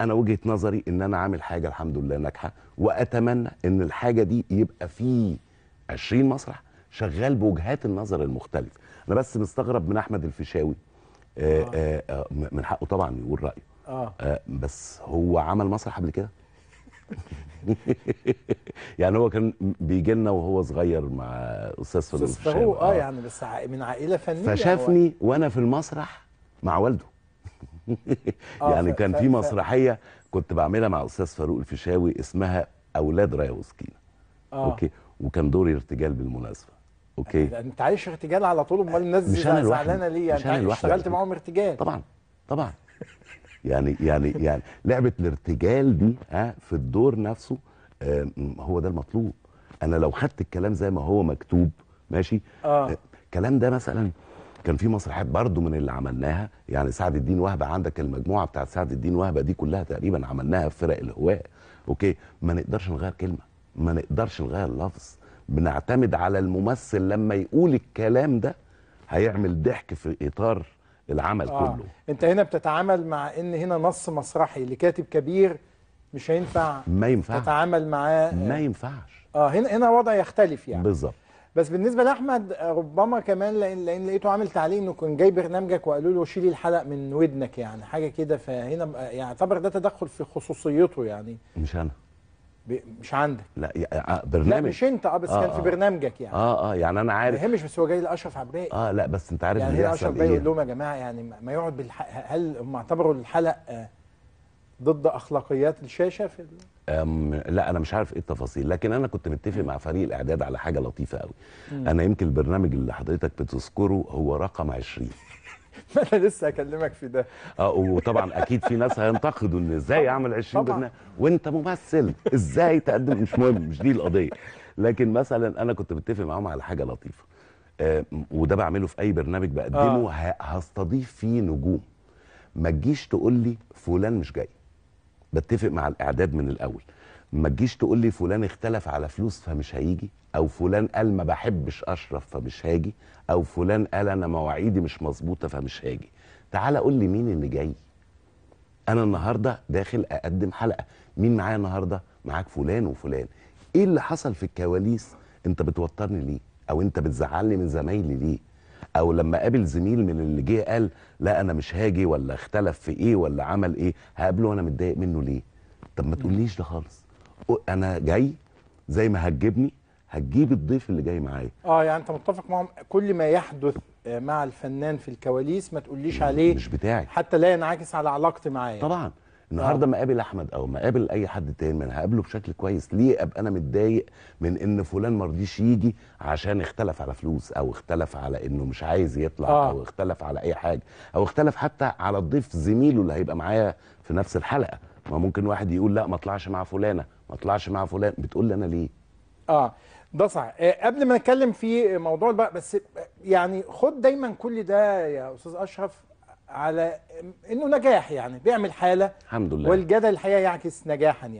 انا وجهه نظري ان انا عامل حاجه الحمد لله ناجحه واتمنى ان الحاجه دي يبقى في 20 مسرح شغال بوجهات النظر المختلفه انا بس مستغرب من احمد الفيشاوي آه. آه آه, آه، من حقه طبعا يقول رايه آه. آه بس هو عمل مسرح قبل كده يعني هو كان بيجي لنا وهو صغير مع استاذ فاروق آه،, اه يعني بس من عائله فنيه فشافني يعني. وانا في المسرح مع والده آه، يعني كان في مسرحيه كنت بعملها مع استاذ فاروق الفيشاوي اسمها اولاد رايه وسكينه آه. اوكي وكان دوري ارتجال بالمناسبه اوكي آه، انت عايش ارتجال على طول امال الناس مش انا زعلانه ليه يعني مش انا اشتغلت معاهم ارتجال طبعا طبعا يعني يعني يعني لعبه الارتجال دي ها في الدور نفسه هو ده المطلوب انا لو خدت الكلام زي ما هو مكتوب ماشي آه. الكلام ده مثلا كان في مسرحيات برضو من اللي عملناها يعني سعد الدين وهبه عندك المجموعه بتاعت سعد الدين وهبه دي كلها تقريبا عملناها في فرق الهواه اوكي ما نقدرش نغير كلمه ما نقدرش نغير لفظ بنعتمد على الممثل لما يقول الكلام ده هيعمل ضحك في اطار العمل آه. كله انت هنا بتتعامل مع ان هنا نص مسرحي لكاتب كبير مش هينفع ما ينفعش تتعامل معاه ما ينفعش اه هنا هنا وضع يختلف يعني بالظبط بس بالنسبه لاحمد ربما كمان لان لان لقيته عامل تعليق انه كان جاي برنامجك وقالوا له شيلي الحلق من ودنك يعني حاجه كده فهنا يعني يعتبر ده تدخل في خصوصيته يعني مش انا مش عندك لا برنامج لا مش انت اه بس آه كان في آه. برنامجك يعني اه اه يعني انا عارف ما يهمش بس هو جاي لاشرف عباقي اه لا بس انت عارف يعني اشرف عباقي إيه. يقول لهم يا جماعه يعني ما يقعد بالحق هل هم اعتبروا الحلق آه ضد اخلاقيات الشاشه في لا انا مش عارف ايه التفاصيل لكن انا كنت متفق مع فريق الاعداد على حاجه لطيفه قوي انا يمكن البرنامج اللي حضرتك بتذكره هو رقم 20 ما انا لسه اكلمك في ده اه وطبعا اكيد في ناس هينتقدوا ان ازاي اعمل 20 برنامج وانت ممثل ازاي تقدم مش مهم مش دي القضيه لكن مثلا انا كنت متفق معاهم على حاجه لطيفه آه وده بعمله في اي برنامج بقدمه آه. هستضيف فيه نجوم ما تجيش تقول لي فلان مش جاي بتفق مع الاعداد من الاول ما تجيش تقول لي فلان اختلف على فلوس فمش هيجي او فلان قال ما بحبش اشرف فمش هاجي او فلان قال انا مواعيدي مش مظبوطه فمش هاجي تعال قول لي مين اللي جاي انا النهارده داخل اقدم حلقه مين معايا النهارده معاك فلان وفلان ايه اللي حصل في الكواليس انت بتوترني ليه او انت بتزعلني من زمايلي ليه او لما قابل زميل من اللي جه قال لا انا مش هاجي ولا اختلف في ايه ولا عمل ايه هقابله وانا متضايق منه ليه طب ما تقوليش ده خالص انا جاي زي ما هتجيبني هتجيب الضيف اللي جاي معايا اه يعني انت متفق معهم كل ما يحدث آه، مع الفنان في الكواليس ما تقوليش عليه مش بتاعي حتى لا ينعكس على علاقتي معاه طبعا النهارده اه. ما اقابل احمد او ما اقابل اي حد تاني انا هقابله بشكل كويس ليه ابقى انا متضايق من ان فلان ما رضيش يجي عشان اختلف على فلوس او اختلف على انه مش عايز يطلع آه. او اختلف على اي حاجه او اختلف حتى على الضيف زميله اللي هيبقى معايا في نفس الحلقه ما ممكن واحد يقول لا ما اطلعش مع فلانه ما اطلعش مع فلان بتقول لي انا ليه اه ده صح آه، قبل ما نتكلم في موضوع بقى بس يعني خد دايما كل ده يا استاذ اشرف على انه نجاح يعني بيعمل حاله الحمد لله والجدل الحقيقه يعكس نجاحا يعني